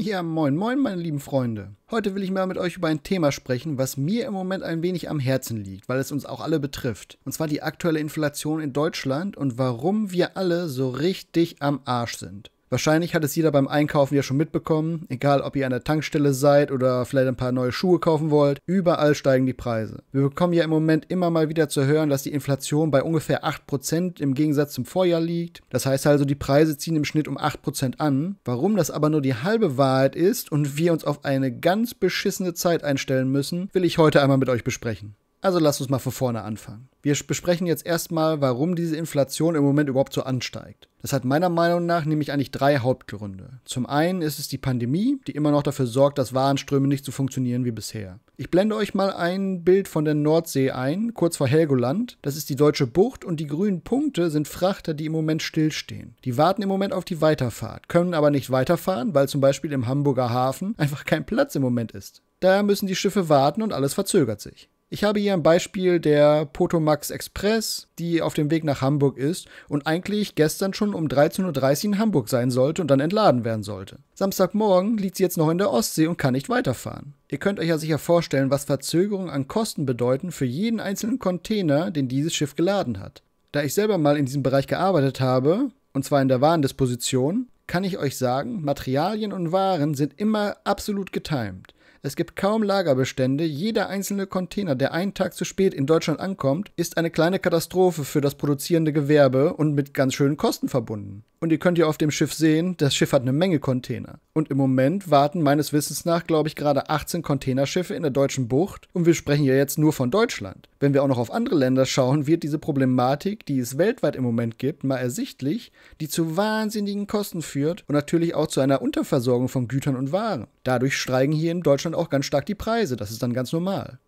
Ja, moin, moin, meine lieben Freunde. Heute will ich mal mit euch über ein Thema sprechen, was mir im Moment ein wenig am Herzen liegt, weil es uns auch alle betrifft. Und zwar die aktuelle Inflation in Deutschland und warum wir alle so richtig am Arsch sind. Wahrscheinlich hat es jeder beim Einkaufen ja schon mitbekommen, egal ob ihr an der Tankstelle seid oder vielleicht ein paar neue Schuhe kaufen wollt, überall steigen die Preise. Wir bekommen ja im Moment immer mal wieder zu hören, dass die Inflation bei ungefähr 8% im Gegensatz zum Vorjahr liegt. Das heißt also, die Preise ziehen im Schnitt um 8% an. Warum das aber nur die halbe Wahrheit ist und wir uns auf eine ganz beschissene Zeit einstellen müssen, will ich heute einmal mit euch besprechen. Also lass uns mal von vorne anfangen. Wir besprechen jetzt erstmal, warum diese Inflation im Moment überhaupt so ansteigt. Das hat meiner Meinung nach nämlich eigentlich drei Hauptgründe. Zum einen ist es die Pandemie, die immer noch dafür sorgt, dass Warenströme nicht so funktionieren wie bisher. Ich blende euch mal ein Bild von der Nordsee ein, kurz vor Helgoland. Das ist die deutsche Bucht und die grünen Punkte sind Frachter, die im Moment stillstehen. Die warten im Moment auf die Weiterfahrt, können aber nicht weiterfahren, weil zum Beispiel im Hamburger Hafen einfach kein Platz im Moment ist. Daher müssen die Schiffe warten und alles verzögert sich. Ich habe hier ein Beispiel der Potomax Express, die auf dem Weg nach Hamburg ist und eigentlich gestern schon um 13.30 Uhr in Hamburg sein sollte und dann entladen werden sollte. Samstagmorgen liegt sie jetzt noch in der Ostsee und kann nicht weiterfahren. Ihr könnt euch ja sicher vorstellen, was Verzögerungen an Kosten bedeuten für jeden einzelnen Container, den dieses Schiff geladen hat. Da ich selber mal in diesem Bereich gearbeitet habe, und zwar in der Warendisposition, kann ich euch sagen, Materialien und Waren sind immer absolut getimt. Es gibt kaum Lagerbestände. Jeder einzelne Container, der einen Tag zu spät in Deutschland ankommt, ist eine kleine Katastrophe für das produzierende Gewerbe und mit ganz schönen Kosten verbunden. Und ihr könnt ja auf dem Schiff sehen, das Schiff hat eine Menge Container. Und im Moment warten meines Wissens nach, glaube ich, gerade 18 Containerschiffe in der deutschen Bucht. Und wir sprechen ja jetzt nur von Deutschland. Wenn wir auch noch auf andere Länder schauen, wird diese Problematik, die es weltweit im Moment gibt, mal ersichtlich, die zu wahnsinnigen Kosten führt und natürlich auch zu einer Unterversorgung von Gütern und Waren. Dadurch steigen hier in Deutschland Deutschland auch ganz stark die Preise. Das ist dann ganz normal.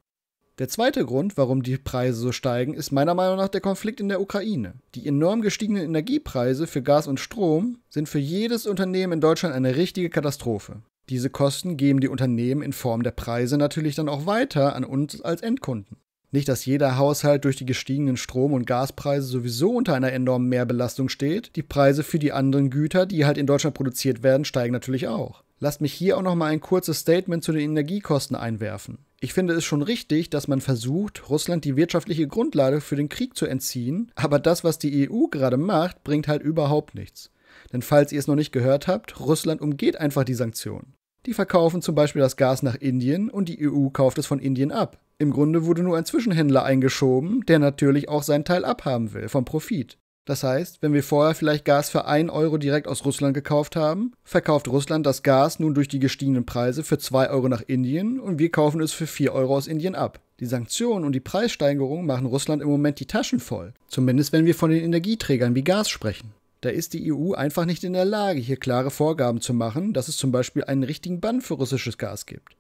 Der zweite Grund, warum die Preise so steigen, ist meiner Meinung nach der Konflikt in der Ukraine. Die enorm gestiegenen Energiepreise für Gas und Strom sind für jedes Unternehmen in Deutschland eine richtige Katastrophe. Diese Kosten geben die Unternehmen in Form der Preise natürlich dann auch weiter an uns als Endkunden. Nicht, dass jeder Haushalt durch die gestiegenen Strom- und Gaspreise sowieso unter einer enormen Mehrbelastung steht. Die Preise für die anderen Güter, die halt in Deutschland produziert werden, steigen natürlich auch. Lasst mich hier auch nochmal ein kurzes Statement zu den Energiekosten einwerfen. Ich finde es schon richtig, dass man versucht, Russland die wirtschaftliche Grundlage für den Krieg zu entziehen, aber das, was die EU gerade macht, bringt halt überhaupt nichts. Denn falls ihr es noch nicht gehört habt, Russland umgeht einfach die Sanktionen. Die verkaufen zum Beispiel das Gas nach Indien und die EU kauft es von Indien ab. Im Grunde wurde nur ein Zwischenhändler eingeschoben, der natürlich auch seinen Teil abhaben will vom Profit. Das heißt, wenn wir vorher vielleicht Gas für 1 Euro direkt aus Russland gekauft haben, verkauft Russland das Gas nun durch die gestiegenen Preise für 2 Euro nach Indien und wir kaufen es für 4 Euro aus Indien ab. Die Sanktionen und die Preissteigerungen machen Russland im Moment die Taschen voll, zumindest wenn wir von den Energieträgern wie Gas sprechen. Da ist die EU einfach nicht in der Lage, hier klare Vorgaben zu machen, dass es zum Beispiel einen richtigen Bann für russisches Gas gibt.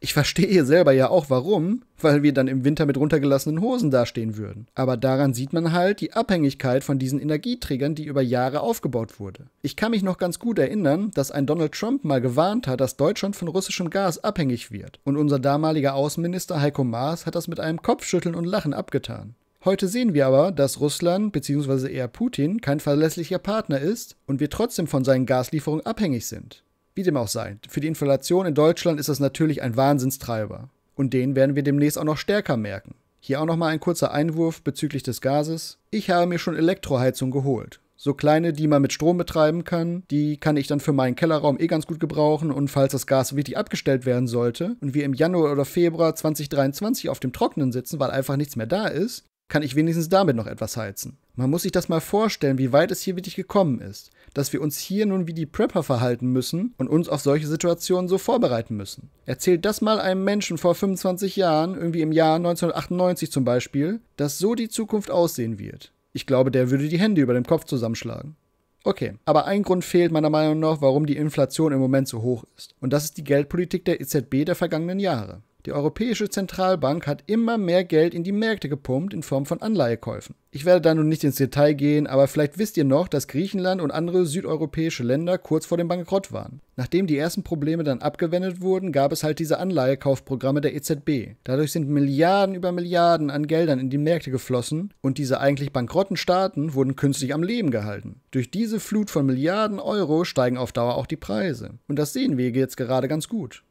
Ich verstehe selber ja auch warum, weil wir dann im Winter mit runtergelassenen Hosen dastehen würden. Aber daran sieht man halt die Abhängigkeit von diesen Energieträgern, die über Jahre aufgebaut wurde. Ich kann mich noch ganz gut erinnern, dass ein Donald Trump mal gewarnt hat, dass Deutschland von russischem Gas abhängig wird. Und unser damaliger Außenminister Heiko Maas hat das mit einem Kopfschütteln und Lachen abgetan. Heute sehen wir aber, dass Russland bzw. eher Putin kein verlässlicher Partner ist und wir trotzdem von seinen Gaslieferungen abhängig sind. Wie dem auch sei, für die Inflation in Deutschland ist das natürlich ein Wahnsinnstreiber. Und den werden wir demnächst auch noch stärker merken. Hier auch nochmal ein kurzer Einwurf bezüglich des Gases. Ich habe mir schon Elektroheizung geholt. So kleine, die man mit Strom betreiben kann, die kann ich dann für meinen Kellerraum eh ganz gut gebrauchen und falls das Gas wirklich abgestellt werden sollte und wir im Januar oder Februar 2023 auf dem Trockenen sitzen, weil einfach nichts mehr da ist, kann ich wenigstens damit noch etwas heizen. Man muss sich das mal vorstellen, wie weit es hier wirklich gekommen ist dass wir uns hier nun wie die Prepper verhalten müssen und uns auf solche Situationen so vorbereiten müssen. Erzählt das mal einem Menschen vor 25 Jahren, irgendwie im Jahr 1998 zum Beispiel, dass so die Zukunft aussehen wird. Ich glaube, der würde die Hände über dem Kopf zusammenschlagen. Okay, aber ein Grund fehlt meiner Meinung nach, warum die Inflation im Moment so hoch ist. Und das ist die Geldpolitik der EZB der vergangenen Jahre. Die Europäische Zentralbank hat immer mehr Geld in die Märkte gepumpt in Form von Anleihekäufen. Ich werde da nun nicht ins Detail gehen, aber vielleicht wisst ihr noch, dass Griechenland und andere südeuropäische Länder kurz vor dem Bankrott waren. Nachdem die ersten Probleme dann abgewendet wurden, gab es halt diese Anleihekaufprogramme der EZB. Dadurch sind Milliarden über Milliarden an Geldern in die Märkte geflossen und diese eigentlich bankrotten Staaten wurden künstlich am Leben gehalten. Durch diese Flut von Milliarden Euro steigen auf Dauer auch die Preise. Und das sehen wir jetzt gerade ganz gut.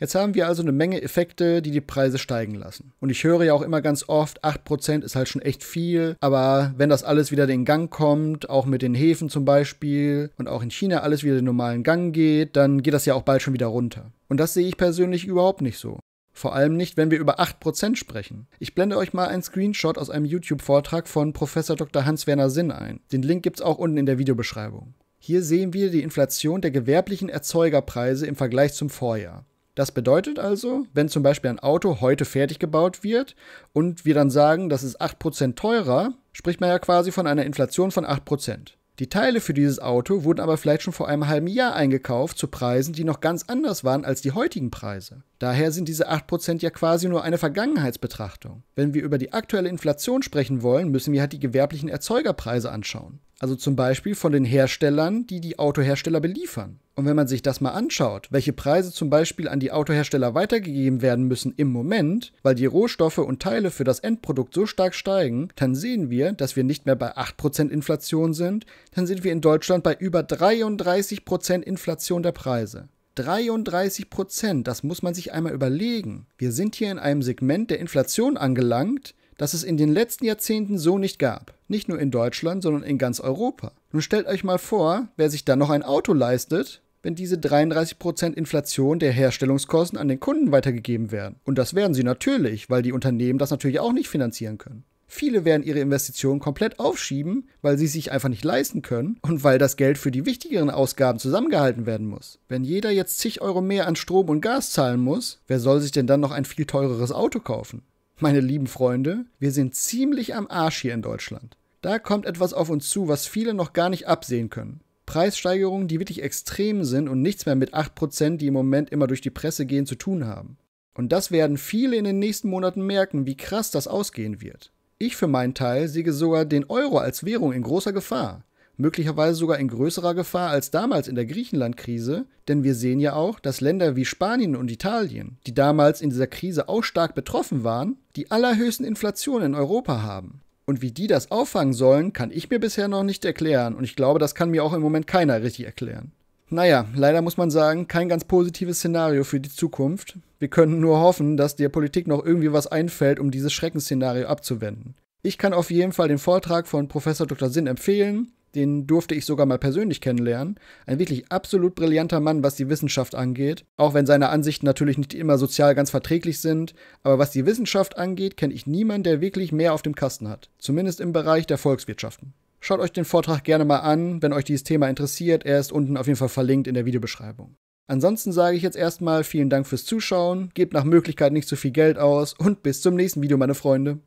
Jetzt haben wir also eine Menge Effekte, die die Preise steigen lassen. Und ich höre ja auch immer ganz oft, 8% ist halt schon echt viel, aber wenn das alles wieder den Gang kommt, auch mit den Häfen zum Beispiel und auch in China alles wieder den normalen Gang geht, dann geht das ja auch bald schon wieder runter. Und das sehe ich persönlich überhaupt nicht so. Vor allem nicht, wenn wir über 8% sprechen. Ich blende euch mal einen Screenshot aus einem YouTube-Vortrag von Professor Dr. Hans-Werner Sinn ein. Den Link gibt's auch unten in der Videobeschreibung. Hier sehen wir die Inflation der gewerblichen Erzeugerpreise im Vergleich zum Vorjahr. Das bedeutet also, wenn zum Beispiel ein Auto heute fertig gebaut wird und wir dann sagen, das ist 8% teurer, spricht man ja quasi von einer Inflation von 8%. Die Teile für dieses Auto wurden aber vielleicht schon vor einem halben Jahr eingekauft zu Preisen, die noch ganz anders waren als die heutigen Preise. Daher sind diese 8% ja quasi nur eine Vergangenheitsbetrachtung. Wenn wir über die aktuelle Inflation sprechen wollen, müssen wir halt die gewerblichen Erzeugerpreise anschauen. Also zum Beispiel von den Herstellern, die die Autohersteller beliefern. Und wenn man sich das mal anschaut, welche Preise zum Beispiel an die Autohersteller weitergegeben werden müssen im Moment, weil die Rohstoffe und Teile für das Endprodukt so stark steigen, dann sehen wir, dass wir nicht mehr bei 8% Inflation sind, dann sind wir in Deutschland bei über 33% Inflation der Preise. 33 Prozent, das muss man sich einmal überlegen. Wir sind hier in einem Segment der Inflation angelangt, das es in den letzten Jahrzehnten so nicht gab. Nicht nur in Deutschland, sondern in ganz Europa. Nun stellt euch mal vor, wer sich dann noch ein Auto leistet, wenn diese 33% Prozent Inflation der Herstellungskosten an den Kunden weitergegeben werden. Und das werden sie natürlich, weil die Unternehmen das natürlich auch nicht finanzieren können. Viele werden ihre Investitionen komplett aufschieben, weil sie sich einfach nicht leisten können und weil das Geld für die wichtigeren Ausgaben zusammengehalten werden muss. Wenn jeder jetzt zig Euro mehr an Strom und Gas zahlen muss, wer soll sich denn dann noch ein viel teureres Auto kaufen? Meine lieben Freunde, wir sind ziemlich am Arsch hier in Deutschland. Da kommt etwas auf uns zu, was viele noch gar nicht absehen können. Preissteigerungen, die wirklich extrem sind und nichts mehr mit 8%, die im Moment immer durch die Presse gehen, zu tun haben. Und das werden viele in den nächsten Monaten merken, wie krass das ausgehen wird. Ich für meinen Teil sehe sogar den Euro als Währung in großer Gefahr, möglicherweise sogar in größerer Gefahr als damals in der Griechenland-Krise, denn wir sehen ja auch, dass Länder wie Spanien und Italien, die damals in dieser Krise auch stark betroffen waren, die allerhöchsten Inflationen in Europa haben. Und wie die das auffangen sollen, kann ich mir bisher noch nicht erklären und ich glaube, das kann mir auch im Moment keiner richtig erklären. Naja, leider muss man sagen, kein ganz positives Szenario für die Zukunft. Wir können nur hoffen, dass der Politik noch irgendwie was einfällt, um dieses Schreckensszenario abzuwenden. Ich kann auf jeden Fall den Vortrag von Professor Dr. Sinn empfehlen. Den durfte ich sogar mal persönlich kennenlernen. Ein wirklich absolut brillanter Mann, was die Wissenschaft angeht. Auch wenn seine Ansichten natürlich nicht immer sozial ganz verträglich sind. Aber was die Wissenschaft angeht, kenne ich niemanden, der wirklich mehr auf dem Kasten hat. Zumindest im Bereich der Volkswirtschaften. Schaut euch den Vortrag gerne mal an, wenn euch dieses Thema interessiert. Er ist unten auf jeden Fall verlinkt in der Videobeschreibung. Ansonsten sage ich jetzt erstmal vielen Dank fürs Zuschauen, gebt nach Möglichkeit nicht zu viel Geld aus und bis zum nächsten Video, meine Freunde.